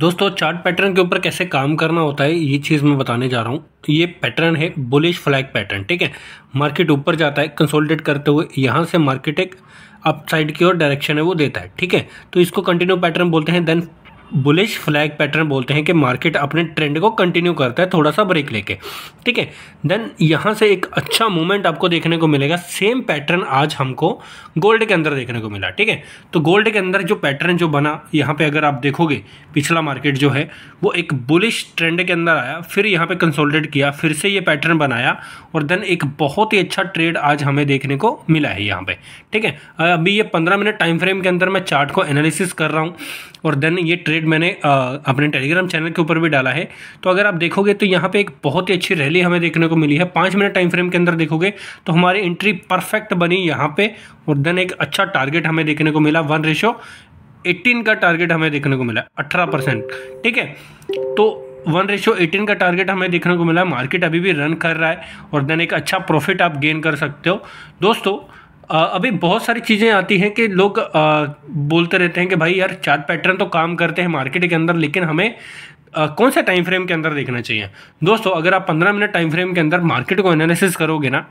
दोस्तों chart pattern के ऊपर कैसे काम करना होता है ये चीज़ मैं बताने जा रहा हूँ ये पैटर्न है बुलिश फ्लैग पैटर्न ठीक है मार्केट ऊपर जाता है कंसोलिडेट करते हुए यहाँ से मार्केट एक अपसाइड की ओर डायरेक्शन है वो देता है ठीक है तो इसको कंटिन्यू पैटर्न बोलते हैं देन बुलिश फ्लैग पैटर्न बोलते हैं कि मार्केट अपने ट्रेंड को कंटिन्यू करता है थोड़ा सा ब्रेक लेके ठीक है देन यहाँ से एक अच्छा मूवमेंट आपको देखने को मिलेगा सेम पैटर्न आज हमको गोल्ड के अंदर देखने को मिला ठीक है तो गोल्ड के अंदर जो पैटर्न जो बना यहाँ पे अगर आप देखोगे पिछला मार्केट जो है वो एक बुलिश ट्रेंड के अंदर आया फिर यहाँ पर कंसोल्टेट किया फिर से ये पैटर्न बनाया और देन एक बहुत ही अच्छा ट्रेड आज हमें देखने को मिला है यहाँ पर ठीक है अभी ये पंद्रह मिनट टाइम फ्रेम के अंदर मैं चार्ट को एनालिसिस कर रहा हूँ और देन ये ट्रेड अपडेट मैंने आ, अपने टेलीग्राम चैनल के ऊपर भी डाला है तो अगर आप देखोगे तो यहाँ पे एक बहुत ही अच्छी रैली हमें देखने को मिली है पाँच मिनट टाइम फ्रेम के अंदर देखोगे तो हमारी एंट्री परफेक्ट बनी यहाँ पे और देन एक अच्छा टारगेट हमें देखने को मिला वन रेशो एटीन का टारगेट हमें देखने को मिला अठारह ठीक है तो वन रेशो एटीन का टारगेट हमें देखने को मिला मार्केट अभी भी रन कर रहा है और देन एक अच्छा प्रॉफिट आप गेन कर सकते हो दोस्तों अभी बहुत सारी चीज़ें आती हैं कि लोग बोलते रहते हैं कि भाई यार चार्ट पैटर्न तो काम करते हैं मार्केट के अंदर लेकिन हमें कौन से टाइम फ्रेम के अंदर देखना चाहिए दोस्तों अगर आप पंद्रह मिनट टाइम फ्रेम के अंदर मार्केट को एनालिसिस करोगे ना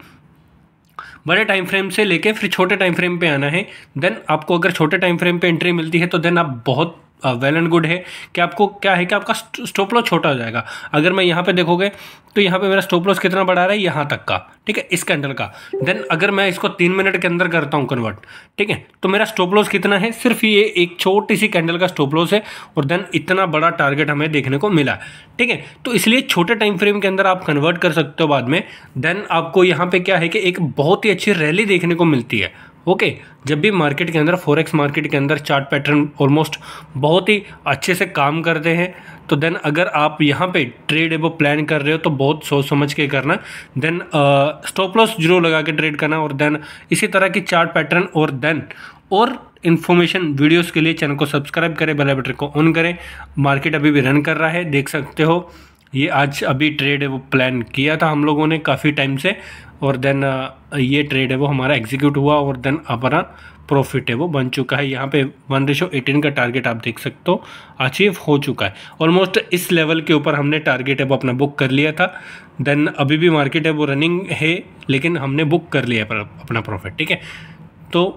बड़े टाइम फ्रेम से लेके फिर छोटे टाइम फ्रेम पे आना है देन आपको अगर छोटे टाइम फ्रेम पे एंट्री मिलती है तो देन आप बहुत वेल एंड गुड है कि आपको क्या है कि आपका स्टोपलॉस छोटा हो जाएगा अगर मैं यहाँ पे देखोगे तो यहाँ पे मेरा स्टॉप कितना बढ़ा रहा है यहाँ तक का ठीक है इस कैंडल का देन अगर मैं इसको तीन मिनट के अंदर करता हूँ कन्वर्ट ठीक है तो मेरा स्टॉप कितना है सिर्फ ये एक छोटी सी कैंडल का स्टॉप है और देन इतना बड़ा टारगेट हमें देखने को मिला ठीक है तो इसलिए छोटे टाइम फ्रेम के अंदर आप कन्वर्ट कर सकते हो बाद में देन आपको यहाँ पे क्या है कि एक बहुत ही अच्छी रैली देखने को मिलती है ओके जब भी मार्केट के अंदर फोरेक्स मार्केट के अंदर चार्ट पैटर्न ऑलमोस्ट बहुत ही अच्छे से काम करते हैं तो देन अगर आप यहाँ पे ट्रेड वो प्लान कर रहे हो तो बहुत सोच समझ के करना देन स्टॉप लॉस जीरो लगा के ट्रेड करना और देन इसी तरह की चार्ट पैटर्न और देन और इन्फॉर्मेशन वीडियोस के लिए चैनल को सब्सक्राइब करें बेल बटन को ऑन करें मार्केट अभी भी रन कर रहा है देख सकते हो ये आज अभी ट्रेड है वो प्लान किया था हम लोगों ने काफ़ी टाइम से और देन ये ट्रेड है वो हमारा एग्जीक्यूट हुआ और देन अपना प्रॉफिट है वो बन चुका है यहाँ पे वन रेशो एटीन का टारगेट आप देख सकते हो अचीव हो चुका है ऑलमोस्ट इस लेवल के ऊपर हमने टारगेट है वो अपना बुक कर लिया था देन अभी भी मार्केट है वो रनिंग है लेकिन हमने बुक कर लिया है अपना प्रॉफिट ठीक है तो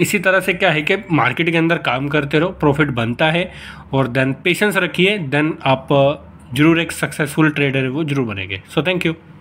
इसी तरह से क्या है कि मार्केट के अंदर काम करते रहो प्रॉफिट बनता है और देन पेशेंस रखिए देन आप जरूर एक सक्सेसफुल ट्रेडर है वो जरूर बनेंगे सो थैंक यू